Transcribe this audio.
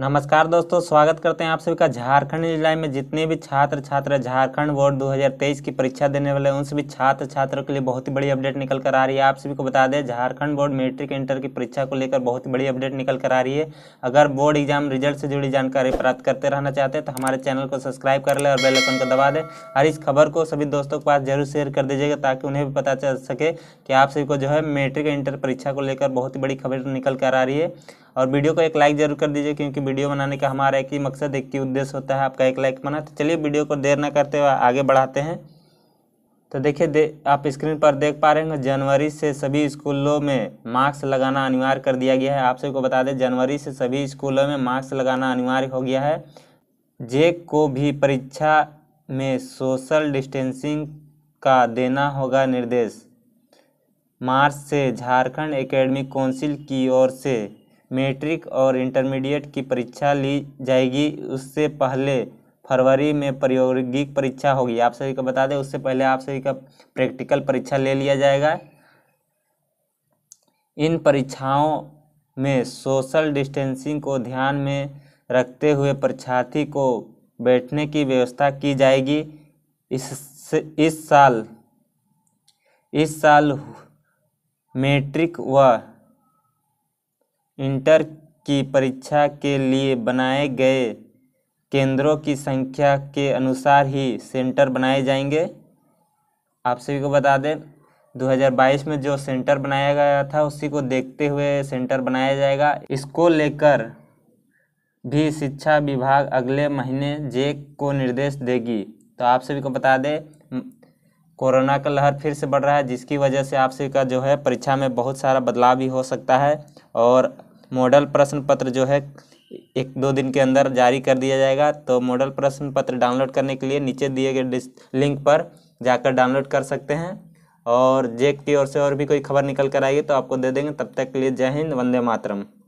नमस्कार दोस्तों स्वागत करते हैं आप सभी का झारखंड जिला में जितने भी छात्र छात्र झारखंड बोर्ड 2023 की परीक्षा देने वाले उन सभी छात्र छात्रों के लिए बहुत ही बड़ी अपडेट निकल कर आ रही है आप सभी को बता दें झारखंड बोर्ड मैट्रिक इंटर की परीक्षा को लेकर बहुत ही बड़ी अपडेट निकल कर आ रही है अगर बोर्ड एग्जाम रिजल्ट से जुड़ी जानकारी प्राप्त करते रहना चाहते हैं तो हमारे चैनल को सब्सक्राइब कर लें और बेलकन को दबा दें और इस खबर को सभी दोस्तों के पास जरूर शेयर कर दीजिएगा ताकि उन्हें भी पता चल सके कि आप सभी को जो है मेट्रिक इंटर परीक्षा को लेकर बहुत ही बड़ी खबर निकल कर आ रही है और वीडियो को एक लाइक जरूर कर दीजिए क्योंकि वीडियो बनाने का हमारा एक ही मकसद एक ही उद्देश्य होता है आपका एक लाइक बना तो चलिए वीडियो को देर ना करते हुए आगे बढ़ाते हैं तो देखिए दे, आप स्क्रीन पर देख पा रहे हैं जनवरी से सभी स्कूलों में मास्क लगाना अनिवार्य कर दिया गया है आप सभी को बता दें जनवरी से सभी स्कूलों में मास्क लगाना अनिवार्य हो गया है जे को भी परीक्षा में सोशल डिस्टेंसिंग का देना होगा निर्देश मार्च से झारखंड एकेडमिक काउंसिल की ओर से मैट्रिक और इंटरमीडिएट की परीक्षा ली जाएगी उससे पहले फरवरी में प्रायोगिक परीक्षा होगी आप सभी को बता दें उससे पहले आप सभी का प्रैक्टिकल परीक्षा ले लिया जाएगा इन परीक्षाओं में सोशल डिस्टेंसिंग को ध्यान में रखते हुए परीक्षार्थी को बैठने की व्यवस्था की जाएगी इस इस साल इस साल मैट्रिक व इंटर की परीक्षा के लिए बनाए गए केंद्रों की संख्या के अनुसार ही सेंटर बनाए जाएंगे आप सभी को बता दें 2022 में जो सेंटर बनाया गया था उसी को देखते हुए सेंटर बनाया जाएगा इसको लेकर भी शिक्षा विभाग अगले महीने जेक को निर्देश देगी तो आप सभी को बता दें कोरोना का लहर फिर से बढ़ रहा है जिसकी वजह से आपसे का जो है परीक्षा में बहुत सारा बदलाव भी हो सकता है और मॉडल प्रश्न पत्र जो है एक दो दिन के अंदर जारी कर दिया जाएगा तो मॉडल प्रश्न पत्र डाउनलोड करने के लिए नीचे दिए गए लिंक पर जाकर डाउनलोड कर सकते हैं और जेक की ओर से और भी कोई खबर निकल कर आएगी तो आपको दे देंगे तब तक के लिए जय हिंद वंदे मातरम